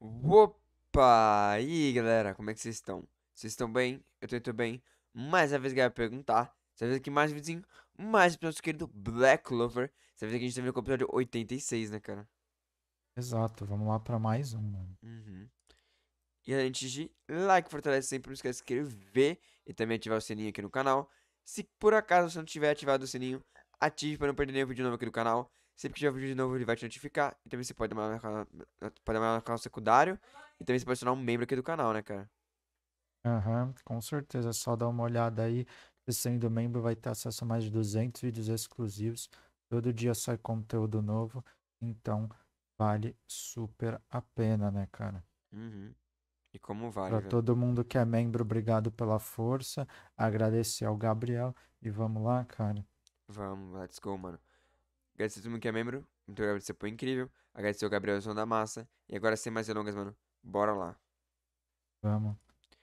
Opa! E aí, galera, como é que vocês estão? Vocês estão bem? Eu tô, indo bem. Mais uma vez, galera, perguntar. Essa vez aqui mais um videozinho, mais um nosso querido Black Clover. Essa vez aqui a gente tá vindo com o episódio 86, né, cara? Exato, vamos lá pra mais um, mano. Uhum. E antes de like, fortalece sempre, não esquece de se inscrever e também ativar o sininho aqui no canal. Se por acaso você não tiver ativado o sininho, ative para não perder nenhum vídeo novo aqui do canal. Sempre que tiver vídeo de novo, ele vai te notificar. E também você pode dar uma canal, pode dar no canal secundário. E também você pode se tornar um membro aqui do canal, né, cara? Aham, uhum, com certeza. É só dá uma olhada aí. Sendo membro, vai ter acesso a mais de 200 vídeos exclusivos. Todo dia sai conteúdo novo. Então, vale super a pena, né, cara? Uhum. E como vale. Para todo mundo que é membro, obrigado pela força. Agradecer ao Gabriel. E vamos lá, cara. Vamos, let's go, mano. Agradecer a todo mundo que é membro. Muito obrigado por esse incrível. Agradecer ao Gabriel da Massa. E agora, sem mais delongas, mano, bora lá. Vamos.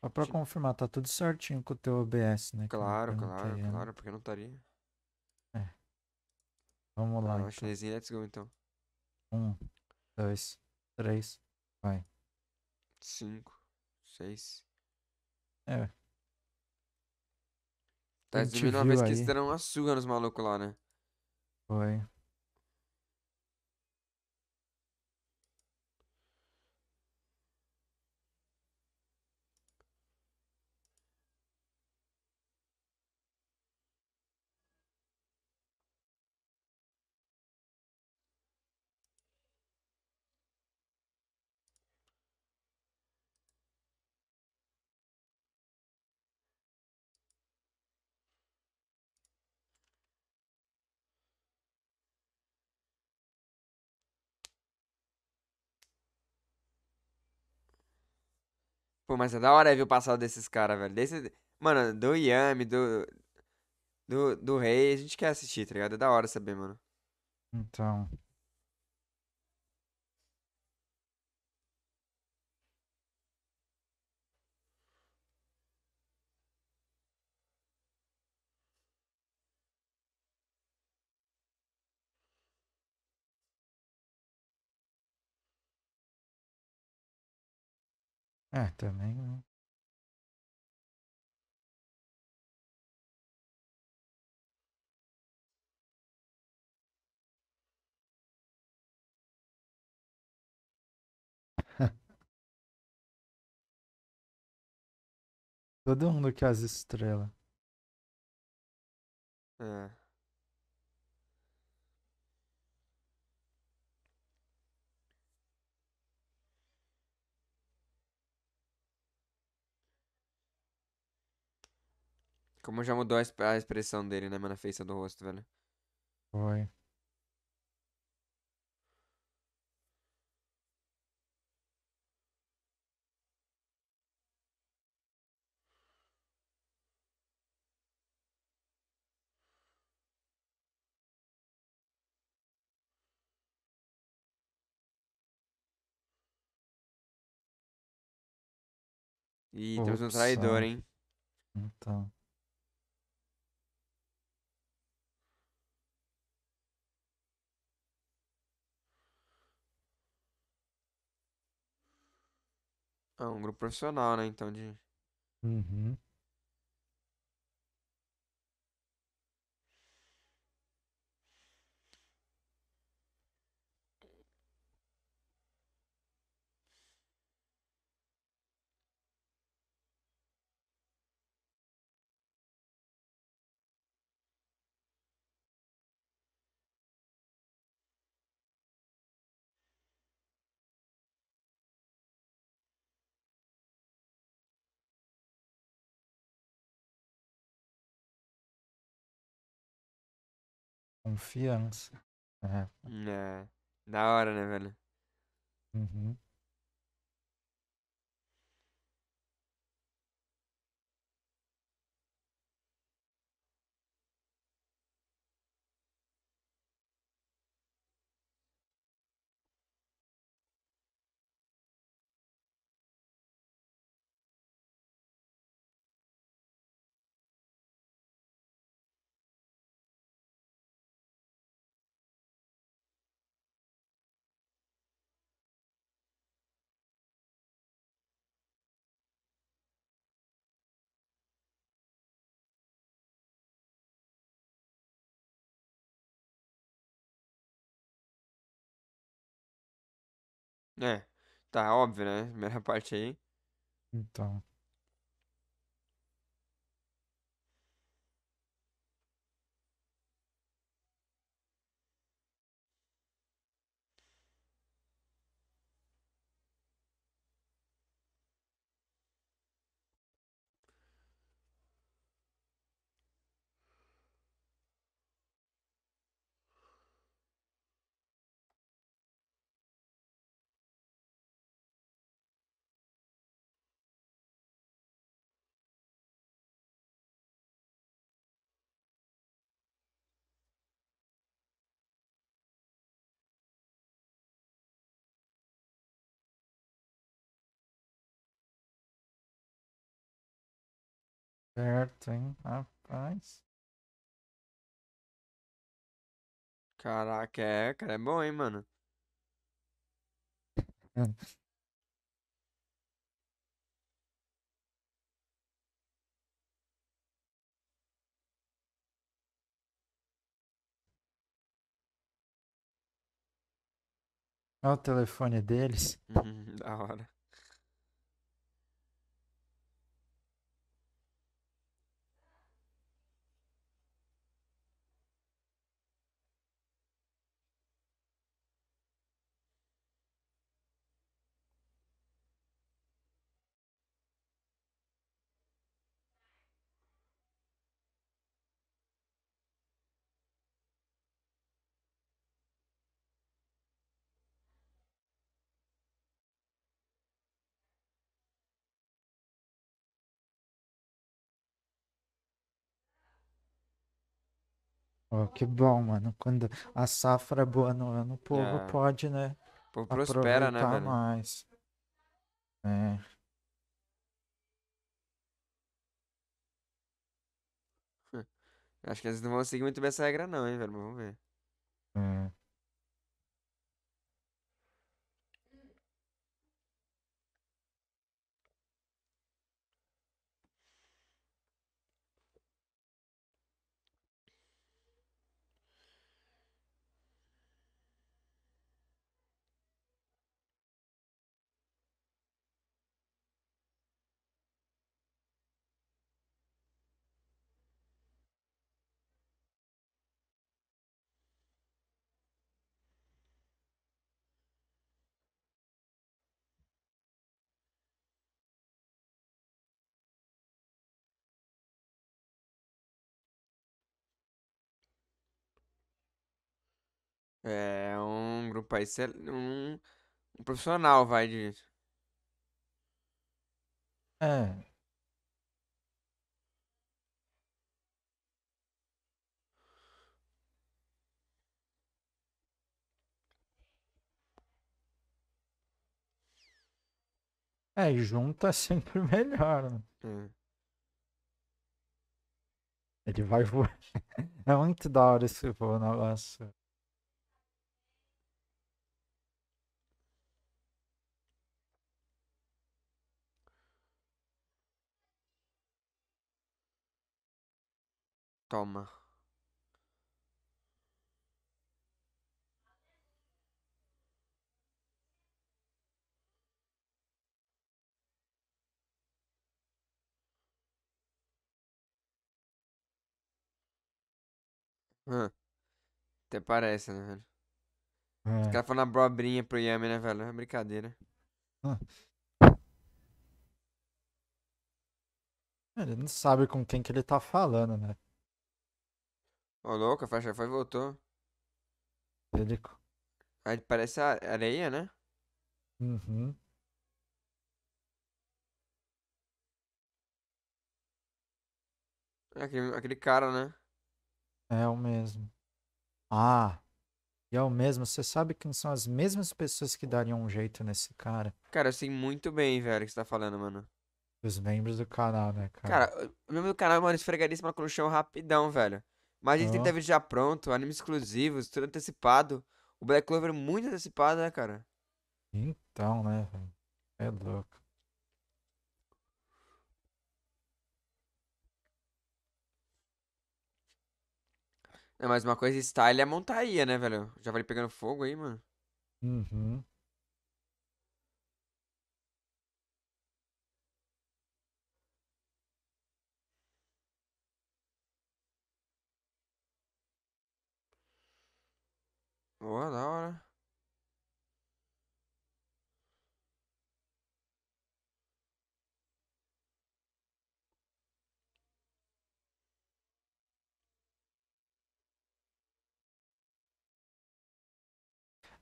Só pra Deixa... confirmar, tá tudo certinho com o teu OBS, né? Claro, claro, claro, porque não estaria. É. Vamos lá. Ah, então. let's go então. Um, dois, três, vai. Cinco, seis. É. Tá de uma vez aí. que eles deram açúcar nos malucos lá, né? Foi. Pô, mas é da hora ver o passado desses caras, velho. Desse, mano, do Yami, do, do, do Rei, a gente quer assistir, tá ligado? É da hora saber, mano. Então. É também Todo mundo quer é as estrelas. É. Como já mudou a expressão dele, né, mano? A feição do rosto, velho. Foi. E temos um traidor, hein? Então. É um grupo profissional, né? Então, de. Uhum. Confiança. É. é. Da hora, né, velho? Uhum. É, tá óbvio, né? Primeira parte aí. Então. Certo, hein, rapaz. Caraca, é, cara, é bom, hein, mano. Olha o telefone deles. da hora. Oh, que bom, mano. Quando a safra é boa no ano, o povo É. pode, né? povo prospera, né, velho? mais. É. Acho que eles não vão seguir muito bem essa regra, não, hein, velho? Mas Vamos ver. É. É um grupo aí, um, um profissional, vai, de... É. É, é sempre melhor. Né? É. Ele vai voar. É muito da hora esse voo, negócio. Toma. até parece, né, velho? É. Os caras falando abobrinha pro Yami, né, velho? É brincadeira. Ah. Ele não sabe com quem que ele tá falando, né? Ô, louco, a faixa foi e voltou. Périco. Aí parece a areia, né? Uhum. É aquele, aquele cara, né? É o mesmo. Ah, e é o mesmo. Você sabe que são as mesmas pessoas que dariam um jeito nesse cara. Cara, eu sei muito bem, velho, o que você tá falando, mano. Os membros do canal, né, cara? Cara, o membro do canal, é mano, esfregaria esse maluco no chão rapidão, velho. Mas a gente tem que vídeo já pronto, animes exclusivos, tudo antecipado. O Black Clover é muito antecipado, né, cara? Então, né, É louco. É, mas uma coisa style é a montaria, né, velho? Já vai pegando fogo aí, mano. Uhum. Boa, da hora.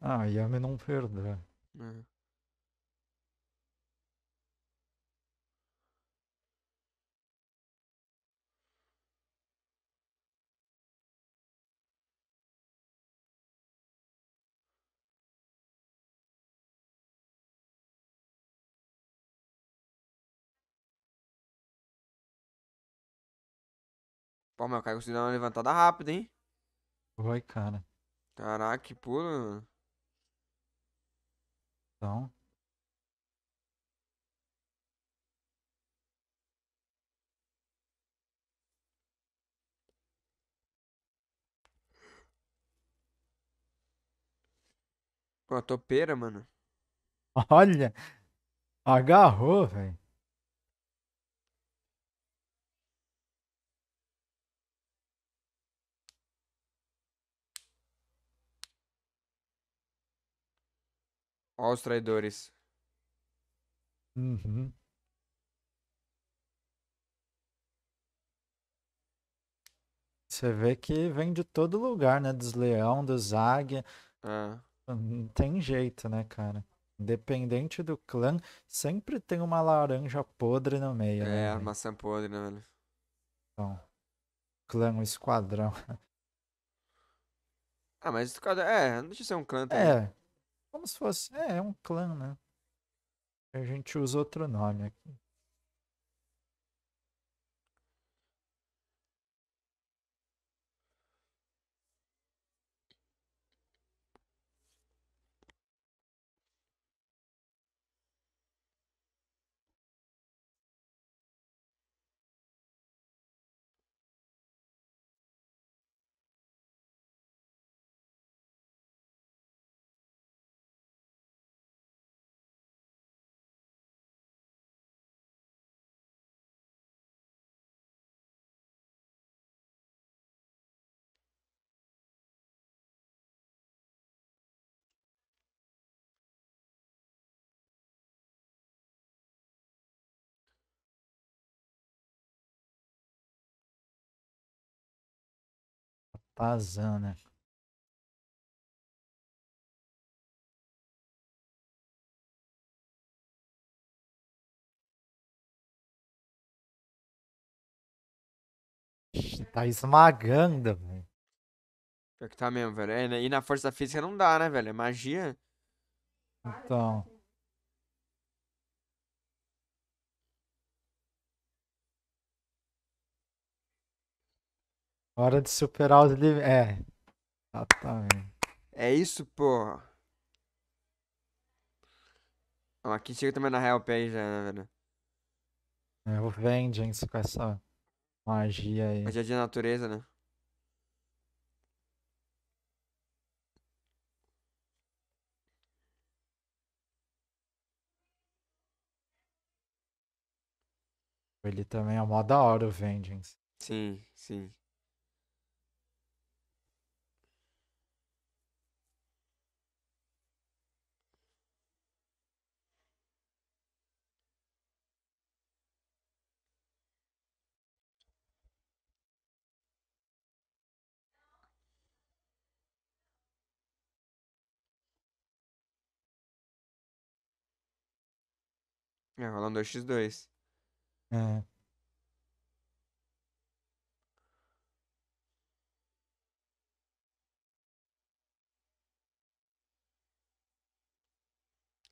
Ah, Yami não verde. Né? É. Pô, meu cara conseguiu dar uma levantada rápida, hein? Vai, cara. Caraca, que pulo, mano. Então. Pô, a topeira, mano. Olha, agarrou, velho. Olha os traidores. Uhum. Você vê que vem de todo lugar, né? Dos leão, dos águia. Ah. Não hum, tem jeito, né, cara? Independente do clã, sempre tem uma laranja podre no meio. Né, é, né, a maçã podre, né, velho? Então, clã, o esquadrão. Ah, mas é, não deixa ser um clã também. É, como se fosse. É, é um clã, né? A gente usa outro nome aqui. Tarzan, né? Tá esmagando, velho. Pior que tá mesmo, velho. É, né? e na força física não dá, né, velho? É magia. Então. Hora de superar os limites. É. Exatamente. É isso, porra. Ó, aqui chega também na help aí já, né, velho? É o Vengeance com essa magia aí. Magia de natureza, né? Ele também é mó da hora o Vengeance. Sim, sim. É, rola um 2x2. É.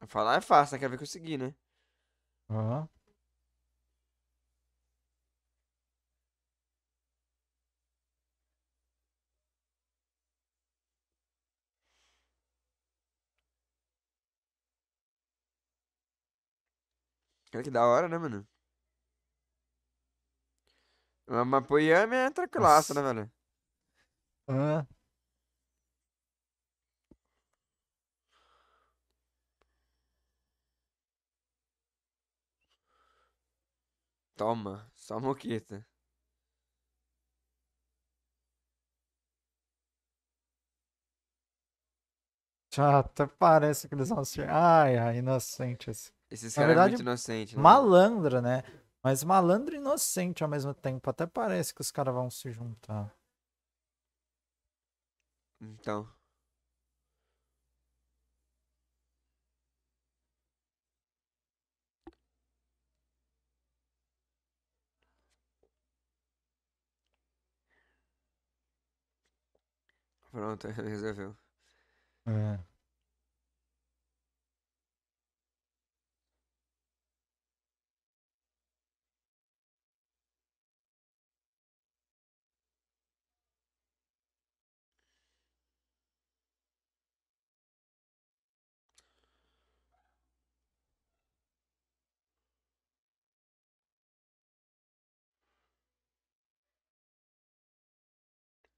Falar é fácil, né? Quero ver conseguir, né? Cara, que da hora, né, mano? Mas Poyami é tranquilaço, né, velho? Ah. Toma, só moqueta. até parece que eles vão ser. Ai, ai, inocentes. Esses caras são é muito inocente. Né? Malandro, né? Mas malandro e inocente ao mesmo tempo. Até parece que os caras vão se juntar. Então. Pronto, resolveu. É.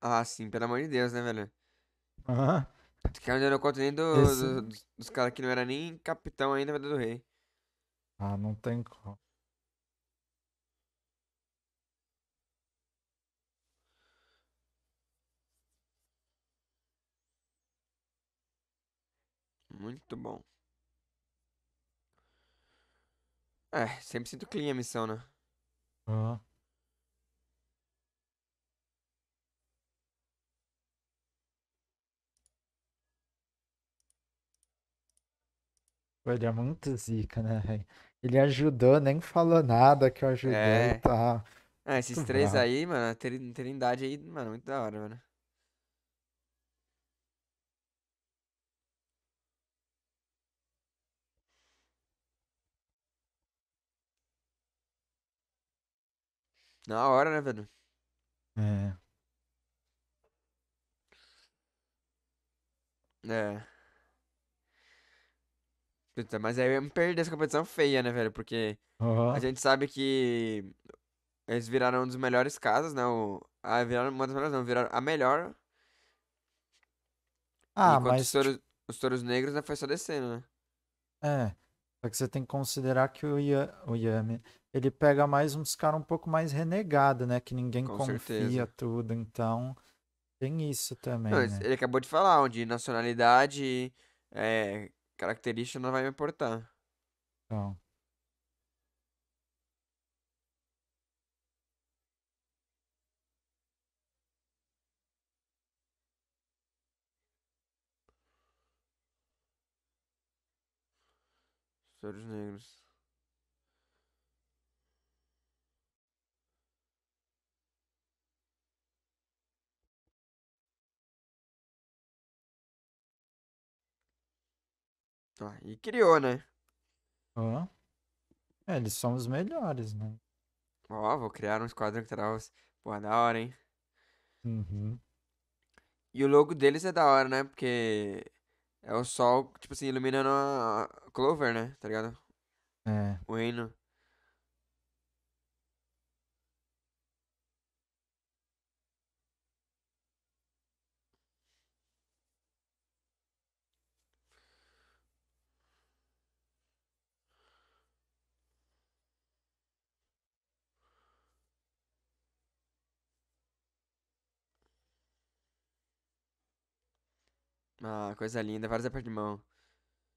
Ah, sim, pelo amor de Deus, né, velho? Aham. Tu Que um é aeroporto nem do, Esse- do- dos, dos caras que não era nem capitão ainda, mas do rei. Ah, não tem como. Muito bom. É, sempre sinto clean a missão, né? Aham. é muito zica, né, Ele ajudou, nem falou nada que eu ajudei É. e tal. Ah, esses Muito três aí, mano, terem tri- trindade aí, mano, muito da hora, mano. Na hora, né, velho? É. É. Puta, mas aí eu ia me perder essa competição feia, né, velho? Porque uhum. a gente sabe que eles viraram um dos melhores casas, né? O... Ah, viraram uma das melhores, não, viraram a melhor. Ah, Enquanto mas. Os toros os touros negros né, foi só descendo, né? É. Só que você tem que considerar que o, Ia, o Yami, ele pega mais uns caras um pouco mais renegado, né? Que ninguém Com confia certeza. tudo, então tem isso também. Não, né? Ele acabou de falar, onde nacionalidade, é, Característica não vai me importar. Não. Tesouros negros. Tá, e criou, né? Ó. É, eles são os melhores, né? Ó, vou criar um esquadrão que terá os... da hora, hein? Uhum. E o logo deles é da hora, né? Porque é o sol, tipo assim, iluminando a Clover, né? Tá ligado? É. O reino. Ah, coisa linda, vários apertos de mão.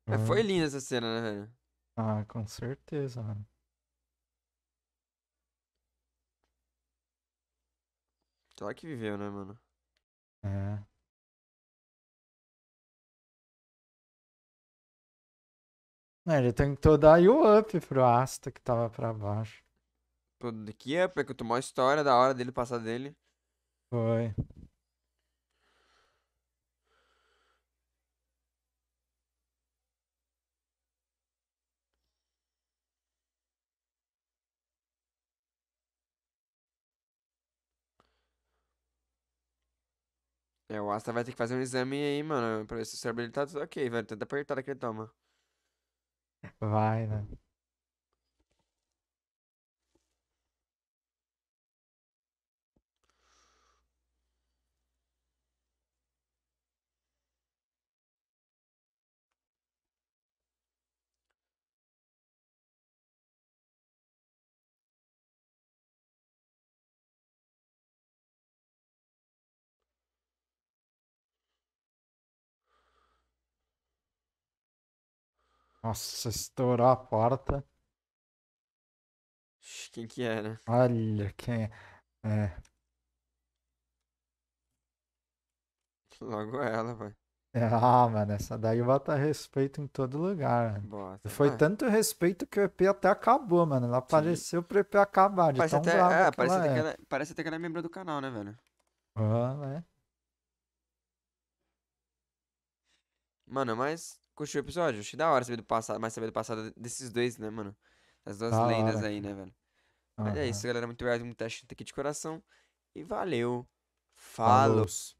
É, foi linda essa cena, né, velho? Ah, com certeza, mano. Só que viveu, né, mano? É. É, Ele tentou dar o up pro Asta que tava pra baixo. Pô, up? é Que eu tomou a história da hora dele passar dele. Foi. É, o Asta vai ter que fazer um exame aí, mano, pra ver se o cérebro dele tá tudo ok, velho. Tenta apertar que ele toma. Vai, velho. Né? Nossa, estourou a porta. Quem que era? Olha quem é. Logo ela, vai. É, ah, mano, essa daí bota respeito em todo lugar, mano. Bota, Foi vai. tanto respeito que o EP até acabou, mano. Ela apareceu pro EP acabar, de parece tão até, bravo é, parece, é. que ela, é. É, parece até que ela é membro do canal, né, velho? Ah, né? Mano, mas Curtiu o episódio? Achei da hora saber do passado, mais saber do passado desses dois, né, mano? Das duas da lendas hora. aí, né, velho? Mas uhum. é isso, galera. Muito obrigado, muito teste aqui de coração. E valeu. Falou. Falou.